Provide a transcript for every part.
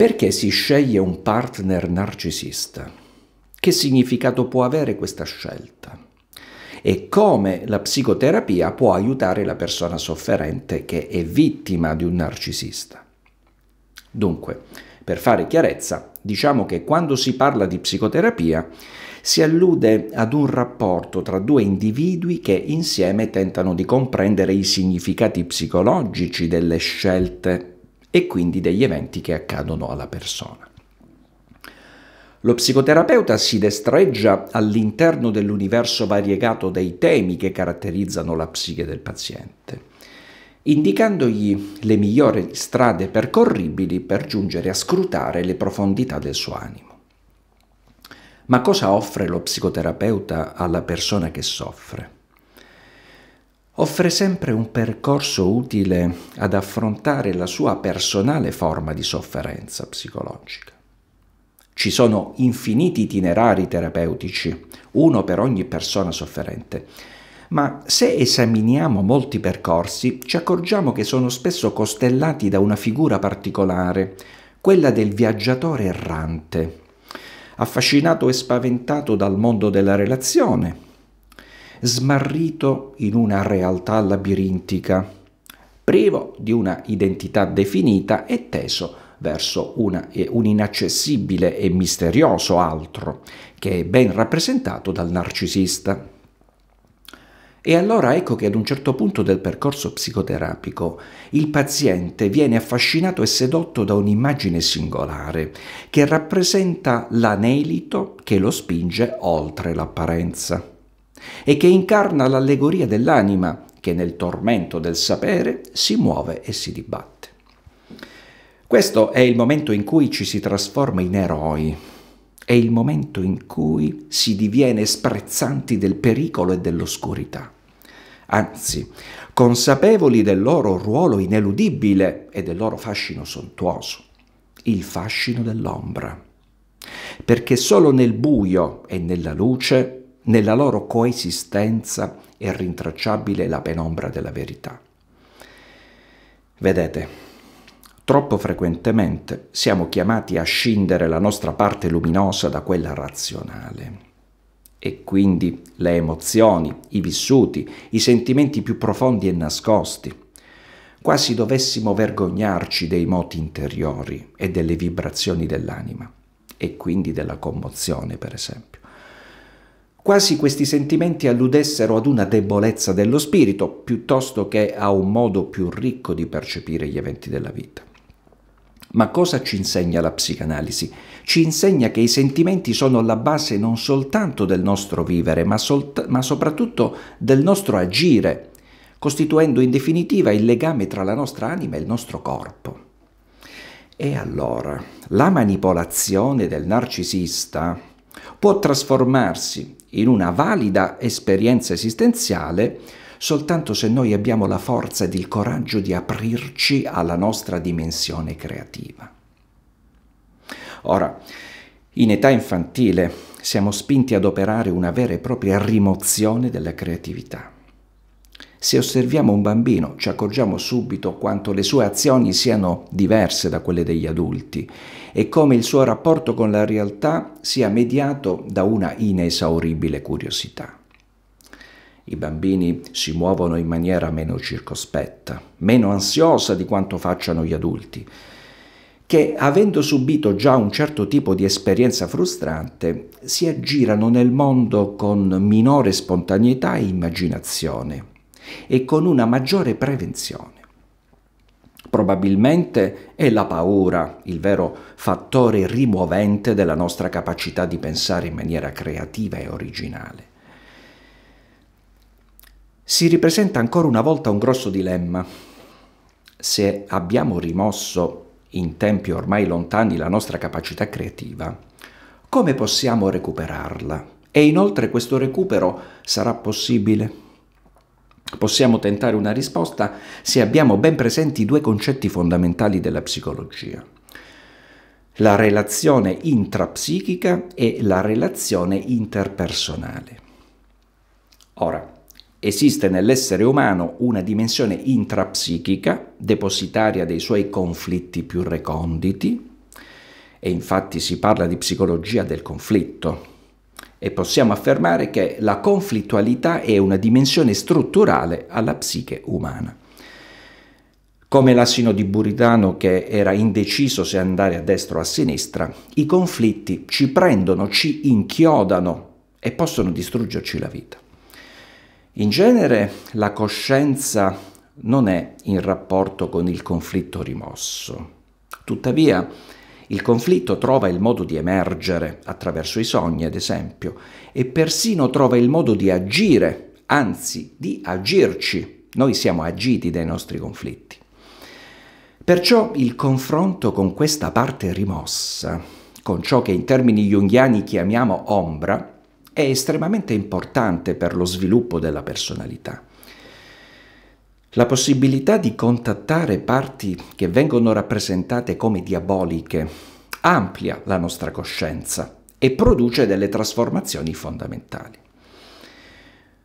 Perché si sceglie un partner narcisista? Che significato può avere questa scelta? E come la psicoterapia può aiutare la persona sofferente che è vittima di un narcisista? Dunque, per fare chiarezza, diciamo che quando si parla di psicoterapia si allude ad un rapporto tra due individui che insieme tentano di comprendere i significati psicologici delle scelte e quindi degli eventi che accadono alla persona. Lo psicoterapeuta si destreggia all'interno dell'universo variegato dei temi che caratterizzano la psiche del paziente, indicandogli le migliori strade percorribili per giungere a scrutare le profondità del suo animo. Ma cosa offre lo psicoterapeuta alla persona che soffre? offre sempre un percorso utile ad affrontare la sua personale forma di sofferenza psicologica. Ci sono infiniti itinerari terapeutici, uno per ogni persona sofferente, ma se esaminiamo molti percorsi ci accorgiamo che sono spesso costellati da una figura particolare, quella del viaggiatore errante, affascinato e spaventato dal mondo della relazione, smarrito in una realtà labirintica, privo di una identità definita e teso verso una, un inaccessibile e misterioso altro, che è ben rappresentato dal narcisista. E allora ecco che ad un certo punto del percorso psicoterapico il paziente viene affascinato e sedotto da un'immagine singolare che rappresenta l'anelito che lo spinge oltre l'apparenza e che incarna l'allegoria dell'anima che nel tormento del sapere si muove e si dibatte. Questo è il momento in cui ci si trasforma in eroi, è il momento in cui si diviene sprezzanti del pericolo e dell'oscurità. Anzi, consapevoli del loro ruolo ineludibile e del loro fascino sontuoso, il fascino dell'ombra. Perché solo nel buio e nella luce nella loro coesistenza è rintracciabile la penombra della verità. Vedete, troppo frequentemente siamo chiamati a scindere la nostra parte luminosa da quella razionale. E quindi le emozioni, i vissuti, i sentimenti più profondi e nascosti. Quasi dovessimo vergognarci dei moti interiori e delle vibrazioni dell'anima, e quindi della commozione, per esempio quasi questi sentimenti alludessero ad una debolezza dello spirito piuttosto che a un modo più ricco di percepire gli eventi della vita. Ma cosa ci insegna la psicanalisi? Ci insegna che i sentimenti sono la base non soltanto del nostro vivere, ma, ma soprattutto del nostro agire, costituendo in definitiva il legame tra la nostra anima e il nostro corpo. E allora, la manipolazione del narcisista può trasformarsi in una valida esperienza esistenziale soltanto se noi abbiamo la forza ed il coraggio di aprirci alla nostra dimensione creativa. Ora, in età infantile siamo spinti ad operare una vera e propria rimozione della creatività se osserviamo un bambino ci accorgiamo subito quanto le sue azioni siano diverse da quelle degli adulti e come il suo rapporto con la realtà sia mediato da una inesauribile curiosità. I bambini si muovono in maniera meno circospetta, meno ansiosa di quanto facciano gli adulti, che avendo subito già un certo tipo di esperienza frustrante, si aggirano nel mondo con minore spontaneità e immaginazione e con una maggiore prevenzione. Probabilmente è la paura il vero fattore rimuovente della nostra capacità di pensare in maniera creativa e originale. Si ripresenta ancora una volta un grosso dilemma. Se abbiamo rimosso in tempi ormai lontani la nostra capacità creativa, come possiamo recuperarla? E inoltre questo recupero sarà possibile? Possiamo tentare una risposta se abbiamo ben presenti due concetti fondamentali della psicologia. La relazione intrapsichica e la relazione interpersonale. Ora, esiste nell'essere umano una dimensione intrapsichica, depositaria dei suoi conflitti più reconditi, e infatti si parla di psicologia del conflitto, e possiamo affermare che la conflittualità è una dimensione strutturale alla psiche umana. Come l'assino di Buritano che era indeciso se andare a destra o a sinistra, i conflitti ci prendono, ci inchiodano e possono distruggerci la vita. In genere la coscienza non è in rapporto con il conflitto rimosso. Tuttavia, il conflitto trova il modo di emergere attraverso i sogni, ad esempio, e persino trova il modo di agire, anzi di agirci. Noi siamo agiti dai nostri conflitti. Perciò il confronto con questa parte rimossa, con ciò che in termini junghiani chiamiamo ombra, è estremamente importante per lo sviluppo della personalità. La possibilità di contattare parti che vengono rappresentate come diaboliche amplia la nostra coscienza e produce delle trasformazioni fondamentali.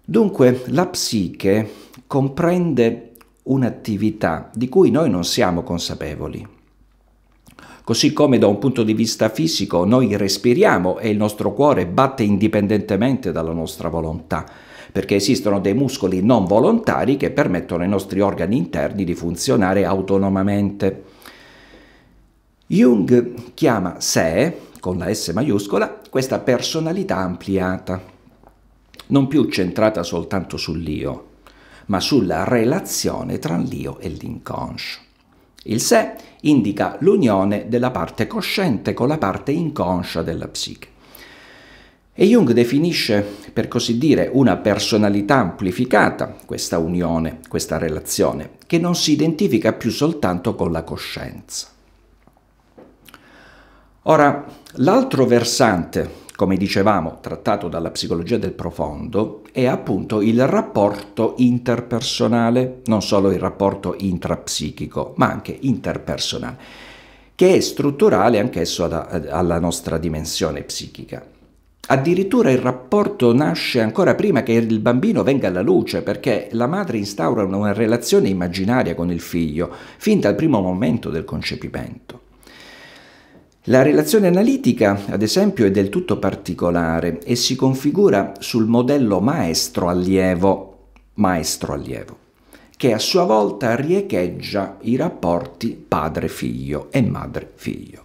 Dunque la psiche comprende un'attività di cui noi non siamo consapevoli. Così come da un punto di vista fisico noi respiriamo e il nostro cuore batte indipendentemente dalla nostra volontà, perché esistono dei muscoli non volontari che permettono ai nostri organi interni di funzionare autonomamente. Jung chiama sé, con la S maiuscola, questa personalità ampliata, non più centrata soltanto sull'io, ma sulla relazione tra l'io e l'inconscio. Il sé indica l'unione della parte cosciente con la parte inconscia della psiche. E Jung definisce, per così dire, una personalità amplificata questa unione, questa relazione, che non si identifica più soltanto con la coscienza. Ora, l'altro versante, come dicevamo, trattato dalla psicologia del profondo, è appunto il rapporto interpersonale, non solo il rapporto intrapsichico, ma anche interpersonale, che è strutturale anch'esso alla nostra dimensione psichica. Addirittura il rapporto nasce ancora prima che il bambino venga alla luce perché la madre instaura una relazione immaginaria con il figlio fin dal primo momento del concepimento. La relazione analitica, ad esempio, è del tutto particolare e si configura sul modello maestro-allievo, maestro-allievo, che a sua volta riecheggia i rapporti padre-figlio e madre-figlio.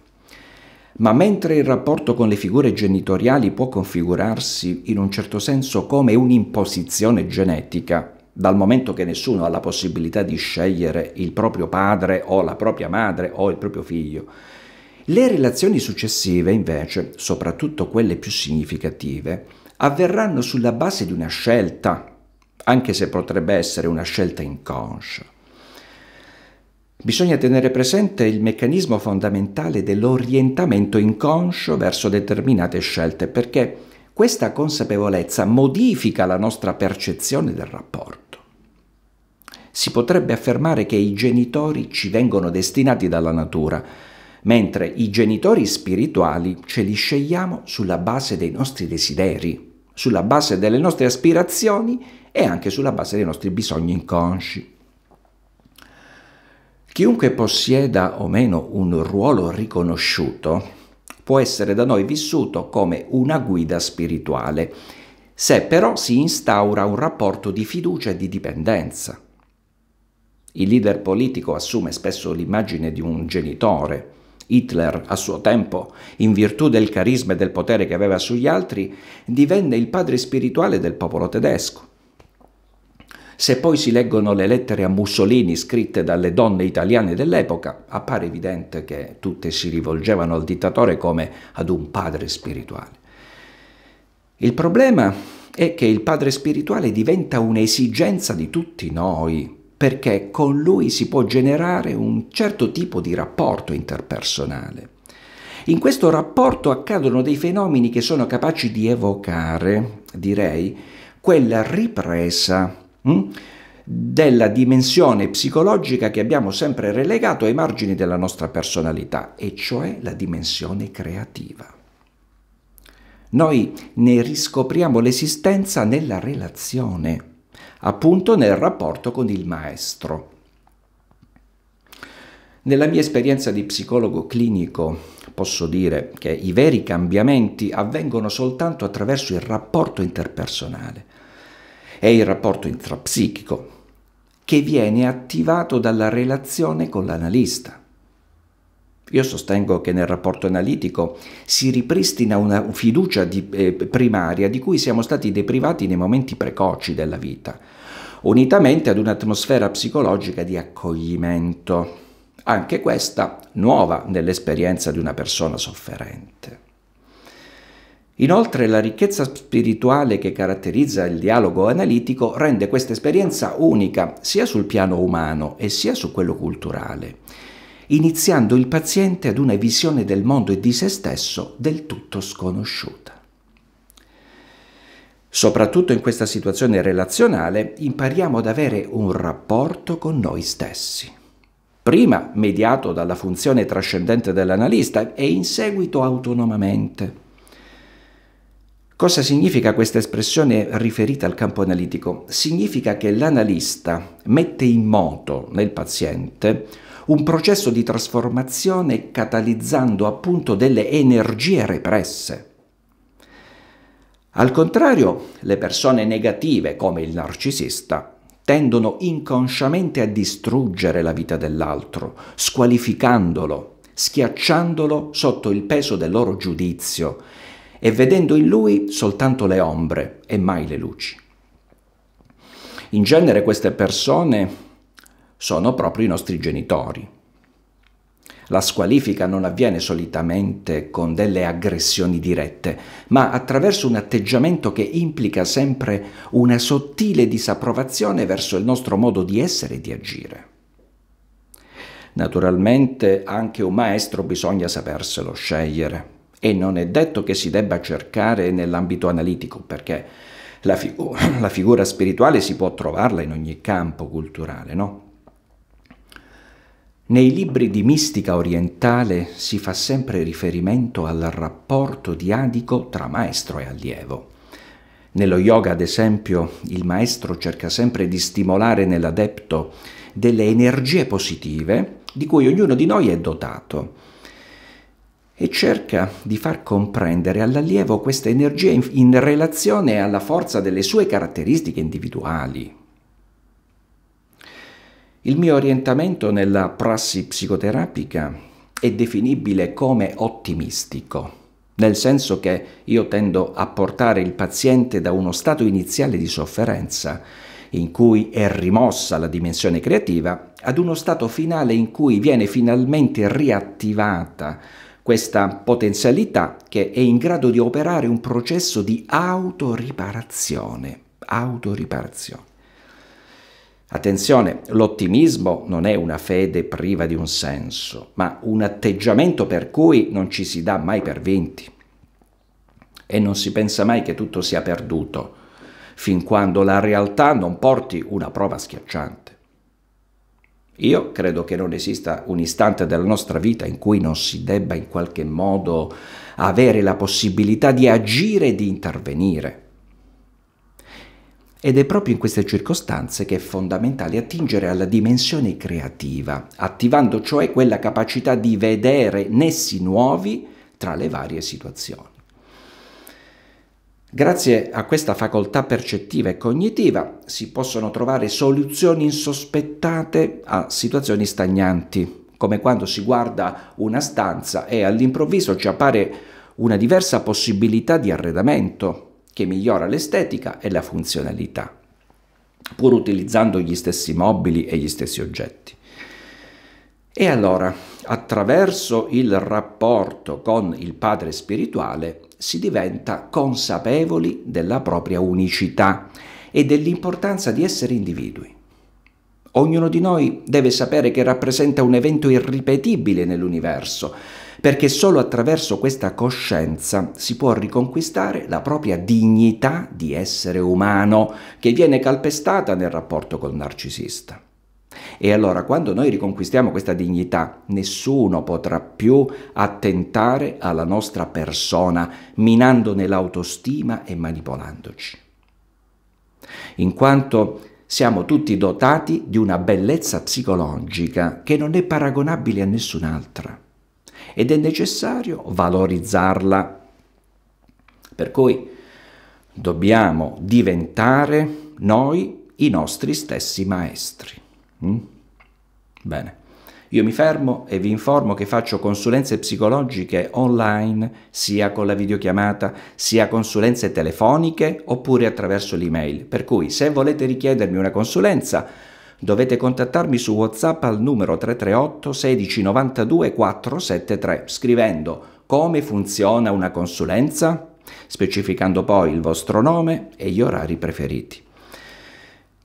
Ma mentre il rapporto con le figure genitoriali può configurarsi in un certo senso come un'imposizione genetica, dal momento che nessuno ha la possibilità di scegliere il proprio padre o la propria madre o il proprio figlio, le relazioni successive, invece, soprattutto quelle più significative, avverranno sulla base di una scelta, anche se potrebbe essere una scelta inconscia bisogna tenere presente il meccanismo fondamentale dell'orientamento inconscio verso determinate scelte, perché questa consapevolezza modifica la nostra percezione del rapporto. Si potrebbe affermare che i genitori ci vengono destinati dalla natura, mentre i genitori spirituali ce li scegliamo sulla base dei nostri desideri, sulla base delle nostre aspirazioni e anche sulla base dei nostri bisogni inconsci. Chiunque possieda o meno un ruolo riconosciuto può essere da noi vissuto come una guida spirituale, se però si instaura un rapporto di fiducia e di dipendenza. Il leader politico assume spesso l'immagine di un genitore. Hitler, a suo tempo, in virtù del carisma e del potere che aveva sugli altri, divenne il padre spirituale del popolo tedesco. Se poi si leggono le lettere a Mussolini scritte dalle donne italiane dell'epoca, appare evidente che tutte si rivolgevano al dittatore come ad un padre spirituale. Il problema è che il padre spirituale diventa un'esigenza di tutti noi, perché con lui si può generare un certo tipo di rapporto interpersonale. In questo rapporto accadono dei fenomeni che sono capaci di evocare, direi, quella ripresa Mm? della dimensione psicologica che abbiamo sempre relegato ai margini della nostra personalità, e cioè la dimensione creativa. Noi ne riscopriamo l'esistenza nella relazione, appunto nel rapporto con il maestro. Nella mia esperienza di psicologo clinico posso dire che i veri cambiamenti avvengono soltanto attraverso il rapporto interpersonale è il rapporto intrapsichico, che viene attivato dalla relazione con l'analista. Io sostengo che nel rapporto analitico si ripristina una fiducia di, eh, primaria di cui siamo stati deprivati nei momenti precoci della vita, unitamente ad un'atmosfera psicologica di accoglimento, anche questa nuova nell'esperienza di una persona sofferente. Inoltre la ricchezza spirituale che caratterizza il dialogo analitico rende questa esperienza unica sia sul piano umano e sia su quello culturale, iniziando il paziente ad una visione del mondo e di se stesso del tutto sconosciuta. Soprattutto in questa situazione relazionale impariamo ad avere un rapporto con noi stessi prima mediato dalla funzione trascendente dell'analista e in seguito autonomamente. Cosa significa questa espressione riferita al campo analitico? Significa che l'analista mette in moto nel paziente un processo di trasformazione catalizzando appunto delle energie represse. Al contrario, le persone negative, come il narcisista, tendono inconsciamente a distruggere la vita dell'altro, squalificandolo, schiacciandolo sotto il peso del loro giudizio e vedendo in lui soltanto le ombre e mai le luci. In genere queste persone sono proprio i nostri genitori. La squalifica non avviene solitamente con delle aggressioni dirette, ma attraverso un atteggiamento che implica sempre una sottile disapprovazione verso il nostro modo di essere e di agire. Naturalmente anche un maestro bisogna saperselo scegliere e non è detto che si debba cercare nell'ambito analitico perché la, figu la figura spirituale si può trovarla in ogni campo culturale, no? Nei libri di mistica orientale si fa sempre riferimento al rapporto diadico tra maestro e allievo. Nello yoga, ad esempio, il maestro cerca sempre di stimolare nell'adepto delle energie positive di cui ognuno di noi è dotato e cerca di far comprendere all'allievo questa energia in, in relazione alla forza delle sue caratteristiche individuali. Il mio orientamento nella prassi psicoterapica è definibile come ottimistico, nel senso che io tendo a portare il paziente da uno stato iniziale di sofferenza, in cui è rimossa la dimensione creativa, ad uno stato finale in cui viene finalmente riattivata questa potenzialità che è in grado di operare un processo di autoriparazione. Autoriparazione. Attenzione, l'ottimismo non è una fede priva di un senso, ma un atteggiamento per cui non ci si dà mai per vinti e non si pensa mai che tutto sia perduto, fin quando la realtà non porti una prova schiacciante. Io credo che non esista un istante della nostra vita in cui non si debba in qualche modo avere la possibilità di agire e di intervenire. Ed è proprio in queste circostanze che è fondamentale attingere alla dimensione creativa, attivando cioè quella capacità di vedere nessi nuovi tra le varie situazioni. Grazie a questa facoltà percettiva e cognitiva si possono trovare soluzioni insospettate a situazioni stagnanti, come quando si guarda una stanza e all'improvviso ci appare una diversa possibilità di arredamento che migliora l'estetica e la funzionalità, pur utilizzando gli stessi mobili e gli stessi oggetti. E allora, attraverso il rapporto con il Padre spirituale, si diventa consapevoli della propria unicità e dell'importanza di essere individui. Ognuno di noi deve sapere che rappresenta un evento irripetibile nell'universo, perché solo attraverso questa coscienza si può riconquistare la propria dignità di essere umano, che viene calpestata nel rapporto col narcisista. E allora quando noi riconquistiamo questa dignità, nessuno potrà più attentare alla nostra persona, minandone l'autostima e manipolandoci. In quanto siamo tutti dotati di una bellezza psicologica che non è paragonabile a nessun'altra ed è necessario valorizzarla. Per cui dobbiamo diventare noi i nostri stessi maestri. Mm? Bene. Io mi fermo e vi informo che faccio consulenze psicologiche online, sia con la videochiamata, sia consulenze telefoniche oppure attraverso l'email. Per cui se volete richiedermi una consulenza dovete contattarmi su WhatsApp al numero 338 16 92 473 scrivendo come funziona una consulenza, specificando poi il vostro nome e gli orari preferiti.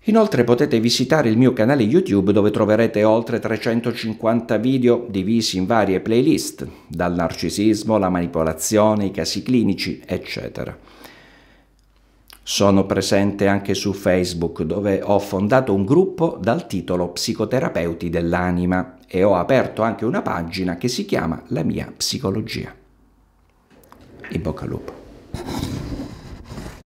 Inoltre potete visitare il mio canale YouTube dove troverete oltre 350 video divisi in varie playlist, dal narcisismo, la manipolazione, i casi clinici, eccetera. Sono presente anche su Facebook dove ho fondato un gruppo dal titolo Psicoterapeuti dell'anima e ho aperto anche una pagina che si chiama La mia psicologia. In bocca al lupo.